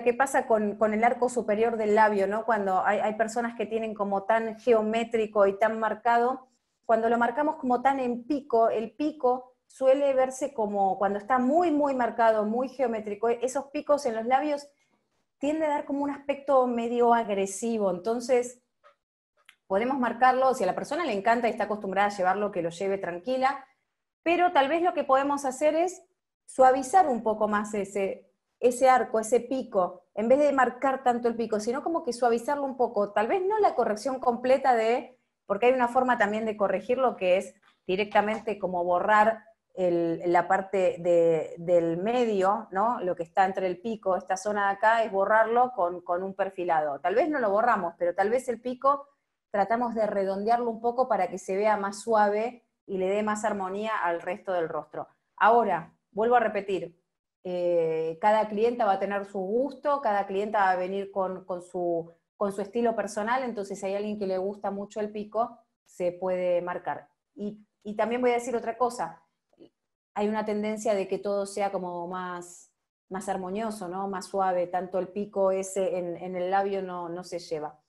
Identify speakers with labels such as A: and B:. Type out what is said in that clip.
A: qué pasa con, el arco superior del labio, ¿no? Cuando hay, hay, personas que tienen como tan geométrico y tan marcado, cuando lo marcamos como tan en pico, el pico suele verse como cuando está muy, muy marcado, muy geométrico, esos picos en los labios tiende a dar como un aspecto medio agresivo. Entonces, podemos marcarlo, si a la persona le encanta y está acostumbrada a llevarlo, que lo lleve tranquila, pero tal vez lo que podemos hacer es suavizar un poco más ese, ese arco, ese pico, en vez de marcar tanto el pico, sino como que suavizarlo un poco, tal vez no la corrección completa de, porque hay una forma también de corregirlo que es directamente como borrar la parte del medio, ¿no? lo que está entre el pico, esta zona de acá, es borrarlo con, un perfilado. Tal vez no lo borramos, pero tal vez el pico tratamos de redondearlo un poco para que se vea más suave y le dé más armonía al resto del rostro. Ahora, vuelvo a repetir, eh, cada clienta va a tener su gusto, cada clienta va a venir con, su, estilo personal, entonces si hay alguien que le gusta mucho el pico, se puede marcar. Y, también voy a decir otra cosa, hay una tendencia de que todo sea como más, más armonioso, ¿no? más suave, tanto el pico ese en, el labio no se lleva.